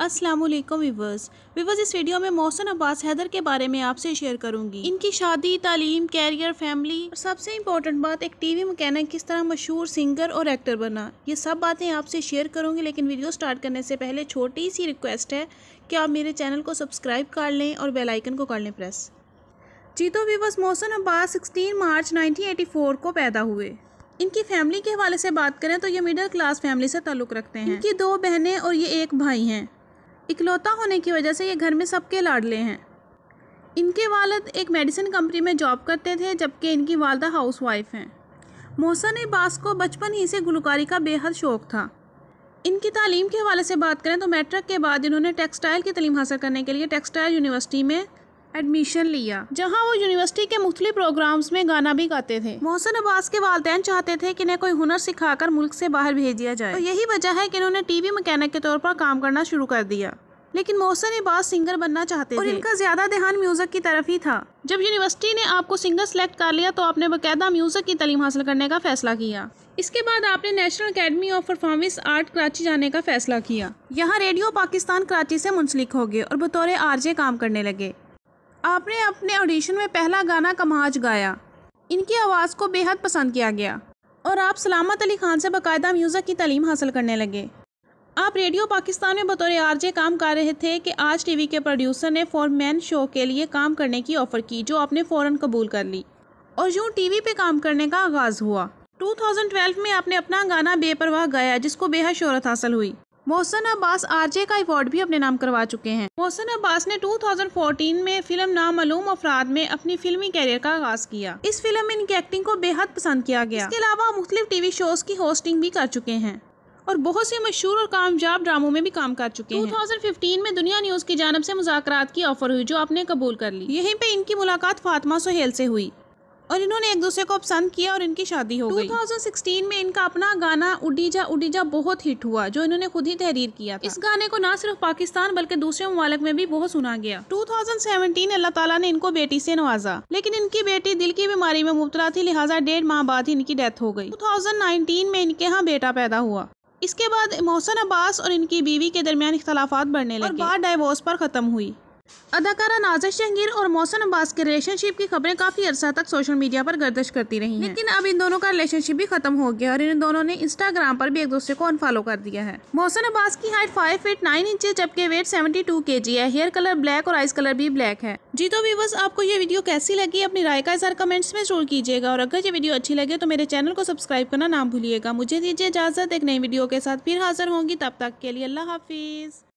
अस्सलाम वालेकुम विवर्स इस वीडियो में मोहसन अब्बास हैदर के बारे में आपसे शेयर करूंगी इनकी शादी तालीम कैरियर फैमिली और सबसे इम्पोर्टेंट बात एक टीवी मकैनिक किस तरह मशहूर सिंगर और एक्टर बना ये सब बातें आपसे शेयर करूंगी लेकिन वीडियो स्टार्ट करने से पहले छोटी सी रिक्वेस्ट है कि आप मेरे चैनल को सब्सक्राइब कर लें और बेलाइकन को कर लें प्रेस जी तो viewers Mohsin Abbas sixteen March nineteen को पैदा हुए इनकी फैमिली के हवाले से बात करें तो ये मिडिल क्लास फैमिली से ताल्लुक़ रखते हैं इनकी दो बहनें और ये एक भाई हैं इकलौता होने की वजह से ये घर में सबके लाडले हैं इनके वालद एक मेडिसिन कंपनी में जॉब करते थे जबकि इनकी वालदा हाउस वाइफ हैं मोहसन अब्बास को बचपन ही से गुलकारी का बेहद शौक़ था इनकी तालीम के हवाले से बात करें तो मैट्रिक के बाद इन्होंने टेक्सटाइल की तलीम हासिल करने के लिए टेक्सटाइल यूनिवर्सिटी में एडमिशन लिया जहाँ वो यूनिवर्सिटी के मुख्तलि प्रोग्राम्स में गाना भी गाते थे मोहसन अब्बास के वालदे चाहते थे कि इन्हें कोई हुनर सिखाकर मुल्क से बाहर भेज दिया जाए तो यही वजह है कि इन्होंने टीवी मैकेनिक के तौर पर काम करना शुरू कर दिया लेकिन मोहसन अब्बास सिंगर बनना चाहते और थे। इनका ज्यादा ध्यान म्यूजिक की तरफ ही था जब यूनिवर्सिटी ने आपको सिंगर सेलेक्ट कर लिया तो आपने बाकायदा म्यूजिक की तलीम हासिल करने का फैसला किया इसके बाद आपने national academy of performance art Karachi जाने का फैसला किया यहाँ रेडियो पाकिस्तान कराची से मुंसलिक हो गए और बतौर आरजे काम करने लगे आपने अपने ऑडिशन में पहला गाना कमाज गाया इनकी आवाज़ को बेहद पसंद किया गया और आप सलामत अली खान से बाकायदा म्यूज़िक की तलीम हासिल करने लगे आप रेडियो पाकिस्तान में बतौर आरजे काम कर रहे थे कि आज टीवी के प्रोड्यूसर ने फॉर मैन शो के लिए काम करने की ऑफ़र की जो आपने फ़ौर कबूल कर ली और यूँ टीवी पे काम करने का आगाज़ हुआ 2012 में आपने अपना गाना बेपरवाह गाया जिसको बेहद शहरत हासिल हुई मोहसन अब्बास आरजे का अवार्ड भी अपने नाम करवा चुके हैं मोहसन अब्बास ने 2014 में फिल्म नामूम अफराद में अपनी फिल्मी कैरियर का आगाज किया इस फिल्म में इनकी एक्टिंग को बेहद पसंद किया गया इसके अलावा मुख्तलिफ टीवी शोज की होस्टिंग भी कर चुके हैं और बहुत से मशहूर और कामयाब ड्रामों में भी काम कर चुके हैं 2015 में दुनिया न्यूज़ की जानब से मुजाकर की ऑफर हुई जो आपने कबूल कर ली यहीं पे इनकी मुलाकात फातिमा सोहेल से हुई और इन्होंने एक दूसरे को पसंद किया और इनकी शादी हो गई 2016 में इनका अपना गाना उडीजा उडीजा बहुत हिट हुआ जो इन्होंने खुद ही तहरीर किया था। इस गाने को ना सिर्फ पाकिस्तान बल्कि दूसरे ममालक में भी बहुत सुना गया 2017 अल्लाह ताला ने इनको बेटी से नवाजा लेकिन इनकी बेटी दिल की बीमारी में मुबतला थी लिहाजा डेढ़ माह बाद ही इनकी डेथ हो गई टू में इनके यहाँ बेटा पैदा हुआ इसके बाद मोहसन अब्बास और इनकी बीवी के दरमियान इख्तलाफात बढ़ने लगे और डाइवोर्स पर खत्म हुई अदाकारा नाजर शहंगीर और मौसन अब्बास के रिलेशनशिप की खबरें काफ़ी अरसा तक सोशल मीडिया पर गर्दश करती रही हैं। लेकिन अब इन दोनों का रिलेशनशिप भी खत्म हो गया और इन दोनों ने इंस्टाग्राम पर भी एक दूसरे को अनफॉलो कर दिया है मौसन अब्बास की height five feet nine inch जबकि weight seventy two K G है हेयर कलर ब्लैक और आइस कलर भी ब्लैक है जी तो व्यूवर्स आपको ये वीडियो कैसी लगी अपनी राय का इजार कमेंट्स में जरूर कीजिएगा और अगर ये वीडियो अच्छी लगे तो मेरे चैनल को सब्सक्राइब करना ना भूलिएगा मुझे दीजिए इजाजत एक नई वीडियो के साथ फिर हाजिर होंगी तब तक के लिए अल्लाह हाफिज़